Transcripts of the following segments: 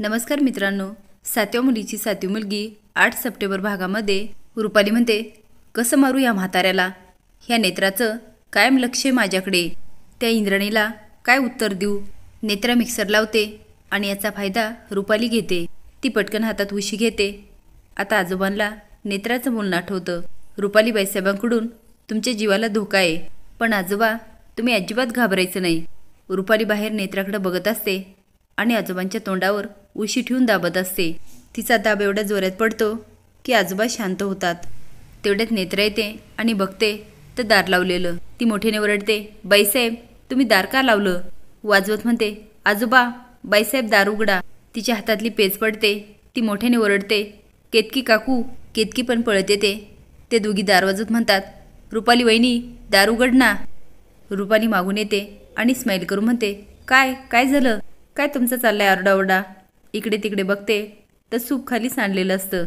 नमस्कार मित्रांनो सातव्या मुलीची सातवी मुलगी आठ सप्टेंबर भागामध्ये रुपाली म्हणते कसं मारू या म्हाताऱ्याला ह्या नेत्राचं कायम लक्ष आहे माझ्याकडे त्या इंद्रणीला काय उत्तर देऊ नेत्रा मिक्सर लावते आणि याचा फायदा रुपाली घेते ती पटकन हातात उशी घेते आता आजोबांना नेत्राचं बोलणं आठवतं रुपाली बाईसाहेबांकडून तुमच्या जीवाला धोका आहे पण आजोबा तुम्ही अजिबात घाबरायचं नाही रुपाली बाहेर नेत्राकडे बघत असते आणि आजोबांच्या तोंडावर उशी ठेवून दाबत असते तिचा दाब एवढा जोरात पडतो की आजोबा शांत होतात तेवढ्यात नेत्र येते आणि बघते तर दार लावलेलं ती मोठीने ओरडते बाईसाहेब तुम्ही दार का लावलं वाजवत म्हणते आजोबा बाईसाहेब दार उघडा तिच्या हातातली पेज पडते ती मोठ्याने ओरडते केतकी काकू केतकी पण पळत येते ते दोघी दार वाजवत म्हणतात रुपाली वहिनी दार उघड ना रुपाली मागून येते आणि स्माईल करून म्हणते काय काय झालं काय तुमचं चाललंय आरडाओरडा इकडे तिकडे बघते तर सूप खाली सांडलेलं असतं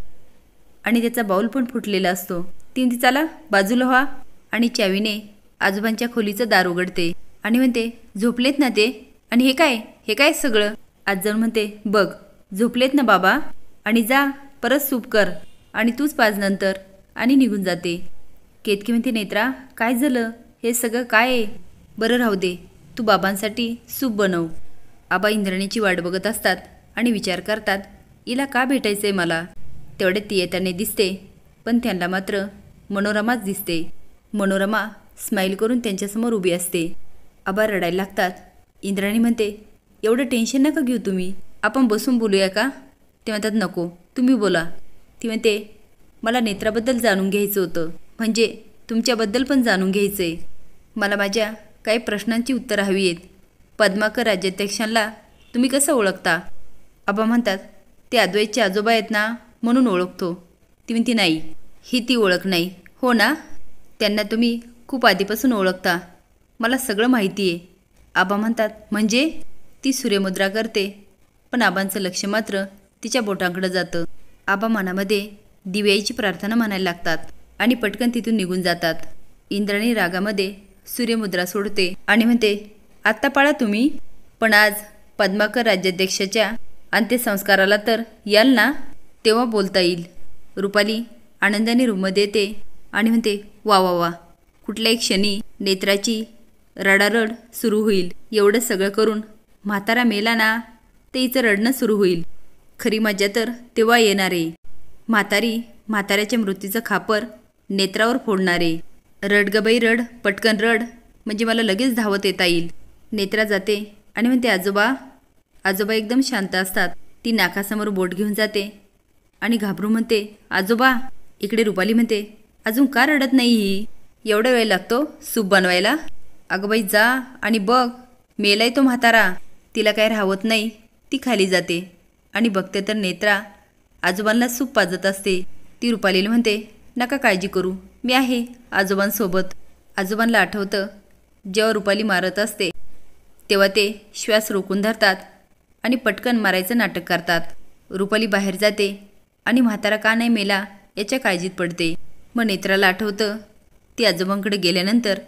आणि त्याचा बाऊल पण फुटलेला असतो ती म्हणते बाजूला व्हा आणि चावीने आजोबांच्या खोलीचं दार उघडते आणि म्हणते झोपलेत ना ते आणि हे काय हे काय सगळं आज म्हणते बघ झोपलेत ना बाबा आणि जा परत सूप कर आणि तूच पाच नंतर आणि निघून जाते केतकी म्हणते नेत्रा काय झालं हे सगळं काय आहे बरं राहू दे तू बाबांसाठी सूप बनव आबा इंद्राणीची वाट बघत असतात आणि विचार करतात हिला का भेटायचं आहे मला तेवढे ती येताना दिसते पण त्यांना मात्र मनोरमाच दिसते मनोरमा स्माईल करून त्यांच्यासमोर उभी असते आबा रडायला लागतात इंद्राणी म्हणते एवढं टेन्शन नका घेऊ तुम्ही आपण बसून बोलूया का ते म्हणतात नको तुम्ही बोला ती म्हणते मला नेत्राबद्दल जाणून घ्यायचं होतं म्हणजे तुमच्याबद्दल पण जाणून घ्यायचं आहे मला माझ्या काही प्रश्नांची उत्तरं हवी आहेत पद्माकर राज्याध्यक्षांना तुम्ही कसं ओळखता आबा म्हणतात ते अद्वैतचे आजोबा आहेत ना म्हणून ओळखतो ती म्हणती नाही ही ती ओळख नाही हो ना त्यांना तुम्ही खूप आधीपासून ओळखता मला सगळं माहिती आहे आबा म्हणतात म्हणजे ती सूर्यमुद्रा करते पण आबांचं लक्ष मात्र तिच्या बोटांकडं जातं आबा मनामध्ये दिव्याईची प्रार्थना म्हणायला लागतात आणि पटकन तिथून निघून जातात इंद्राणी रागामध्ये सूर्यमुद्रा सोडते आणि म्हणते आत्ता पाळा तुम्ही पण आज पद्माकर राज्याध्यक्षाच्या अंत्यसंस्काराला तर याल ना तेव्हा बोलता येईल रुपाली आनंदाने रूममध्ये येते आणि म्हणते वा वा वा कुठल्याही क्षणी नेत्राची रडारड सुरू होईल एवढं सगळं करून म्हातारा मेला ना ते हिचं रडणं सुरू होईल खरी मजा तर तेव्हा येणार आहे म्हातारी म्हाताऱ्याच्या मृत्यूचं खापर नेत्रावर फोडणारे रडगबई रड पटकन रड म्हणजे मला लगेच धावत येता येईल नेत्रा जाते आणि म्हणते आजोबा आजोबा एकदम शांत असतात ती नाकासमोर बोट घेऊन जाते आणि घाबरू म्हणते आजोबा इकडे रुपाली म्हणते अजून का रडत नाही ही एवढा वेळ लागतो सूप बनवायला अगं बाई जा आणि बघ मेलाय तो म्हातारा तिला काय राहत नाही ती खाली जाते आणि बघते तर नेत्रा आजोबांना सूप पाजत असते ती रुपालीला म्हणते नका काळजी करू मी आहे आजोबांसोबत आजोबांना आठवतं जेव्हा रुपाली मारत असते तेव्हा ते श्वास रोखून धरतात आणि पटकन मारायचं नाटक करतात रुपाली बाहेर जाते आणि म्हातारा का नाही मेला याच्या काळजीत पडते मग नेत्राला आठवतं ती आजोबांकडे गेल्यानंतर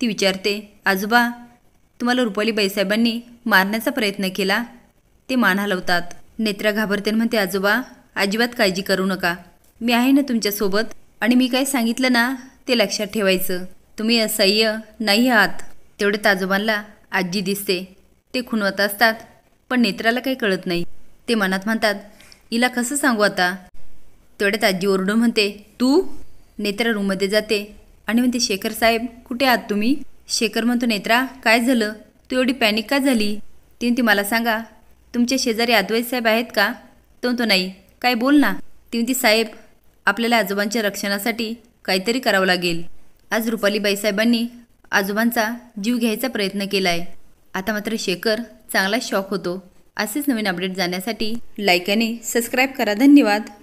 ती विचारते आजोबा तुम्हाला रुपाली बाईसाहेबांनी मारण्याचा प्रयत्न केला ते मान हलवतात नेत्रा घाबरते म्हणते आजोबा अजिबात काळजी करू नका मी आहे ना तुमच्यासोबत आणि मी काय सांगितलं ना ते लक्षात ठेवायचं तुम्ही असह्य नाही आहात तेवढ्यात आजोबांना आजी दिसते ते खुणवत असतात पण नेत्राला काही कळत नाही ते मनात म्हणतात हिला कसं सांगू आता तेवढ्यात आजी ओरडून म्हणते तू नेत्रा रूममध्ये जाते आणि म्हणते शेखर साहेब कुठे आहात तुम्ही शेखर म्हणतो नेत्रा काय झालं तू एवढी पॅनिक का झाली ती म्हणते मला सांगा तुमच्या शेजारी आदवाई साहेब आहेत का तो म्हणतो नाही काय बोल ना ती म्हणते साहेब आपल्याला आजोबांच्या रक्षणासाठी काहीतरी करावं लागेल आज रुपालीबाई साहेबांनी आजोबांचा जीव घ्यायचा प्रयत्न केला आहे आता मात्र शेखर चांगला शॉक होतो असेच नवीन अपडेट जाण्यासाठी लाईक आणि सबस्क्राईब करा धन्यवाद